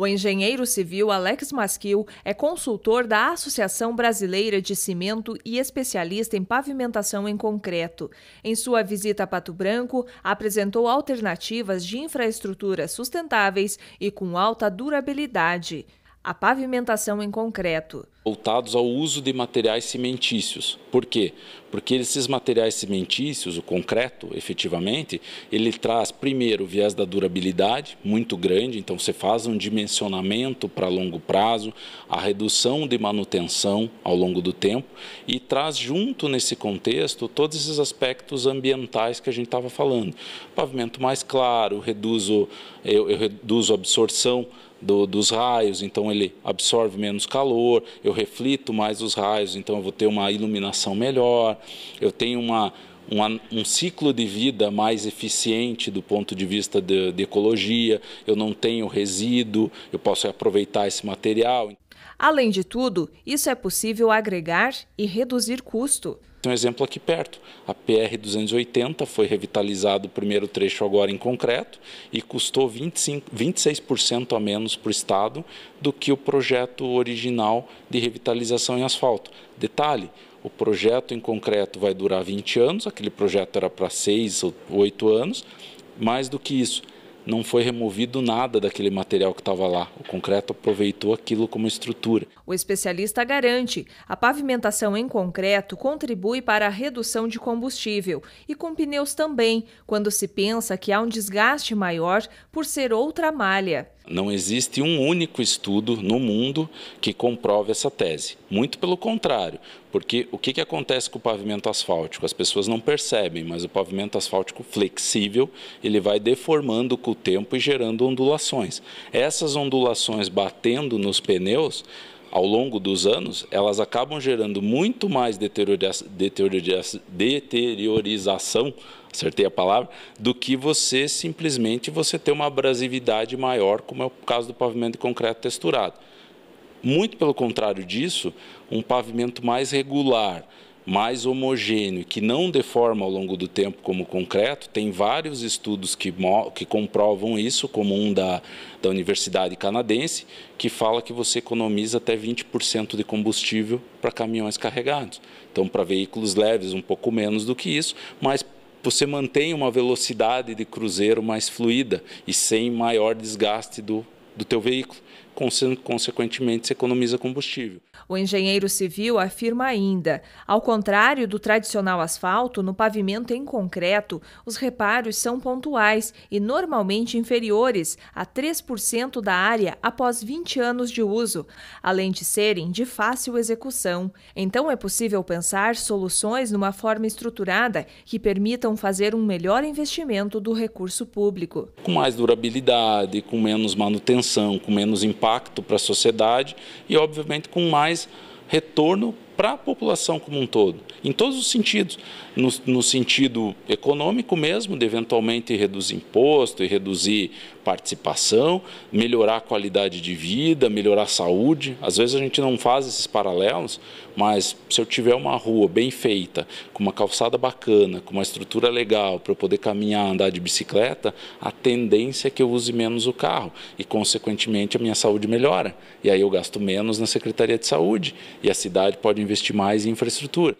O engenheiro civil Alex Masquil é consultor da Associação Brasileira de Cimento e especialista em pavimentação em concreto. Em sua visita a Pato Branco, apresentou alternativas de infraestruturas sustentáveis e com alta durabilidade. A pavimentação em concreto voltados ao uso de materiais cimentícios. Por quê? Porque esses materiais cimentícios, o concreto, efetivamente, ele traz primeiro o viés da durabilidade muito grande, então você faz um dimensionamento para longo prazo, a redução de manutenção ao longo do tempo e traz junto nesse contexto todos esses aspectos ambientais que a gente estava falando. Pavimento mais claro, reduzo, eu, eu reduzo a absorção do, dos raios, então ele absorve menos calor, eu eu reflito mais os raios, então eu vou ter uma iluminação melhor, eu tenho uma, uma, um ciclo de vida mais eficiente do ponto de vista de, de ecologia, eu não tenho resíduo, eu posso aproveitar esse material. Além de tudo, isso é possível agregar e reduzir custo. Tem um exemplo aqui perto. A PR 280 foi revitalizado o primeiro trecho agora em concreto e custou 25, 26% a menos para o Estado do que o projeto original de revitalização em asfalto. Detalhe, o projeto em concreto vai durar 20 anos, aquele projeto era para 6 ou 8 anos. Mais do que isso, não foi removido nada daquele material que estava lá. O concreto aproveitou aquilo como estrutura. O especialista garante: a pavimentação em concreto contribui para a redução de combustível e com pneus também, quando se pensa que há um desgaste maior por ser outra malha. Não existe um único estudo no mundo que comprove essa tese. Muito pelo contrário, porque o que, que acontece com o pavimento asfáltico? As pessoas não percebem, mas o pavimento asfáltico flexível ele vai deformando com o tempo e gerando ondulações. Essas ondulações batendo nos pneus ao longo dos anos, elas acabam gerando muito mais deteriorização, acertei a palavra, do que você simplesmente você ter uma abrasividade maior, como é o caso do pavimento de concreto texturado. Muito pelo contrário disso, um pavimento mais regular, mais homogêneo, que não deforma ao longo do tempo como concreto, tem vários estudos que, que comprovam isso, como um da, da Universidade Canadense, que fala que você economiza até 20% de combustível para caminhões carregados. Então, para veículos leves, um pouco menos do que isso, mas você mantém uma velocidade de cruzeiro mais fluida e sem maior desgaste do, do teu veículo consequentemente, se economiza combustível. O engenheiro civil afirma ainda: ao contrário do tradicional asfalto, no pavimento em concreto, os reparos são pontuais e normalmente inferiores a 3% da área após 20 anos de uso, além de serem de fácil execução. Então, é possível pensar soluções numa forma estruturada que permitam fazer um melhor investimento do recurso público. Com mais durabilidade, com menos manutenção, com menos impacto impacto para a sociedade e, obviamente, com mais retorno para a população como um todo, em todos os sentidos. No, no, sentido econômico mesmo, de eventualmente reduzir imposto e reduzir participação, melhorar a qualidade de vida, melhorar a saúde. Às vezes a gente não faz esses paralelos, mas se eu tiver uma rua bem feita, com uma calçada bacana, com uma estrutura legal para eu poder caminhar, andar de bicicleta, a tendência é que eu use menos o carro e, consequentemente, a minha saúde melhora. E aí eu gasto menos na Secretaria de Saúde e a cidade pode investir mais em infraestrutura.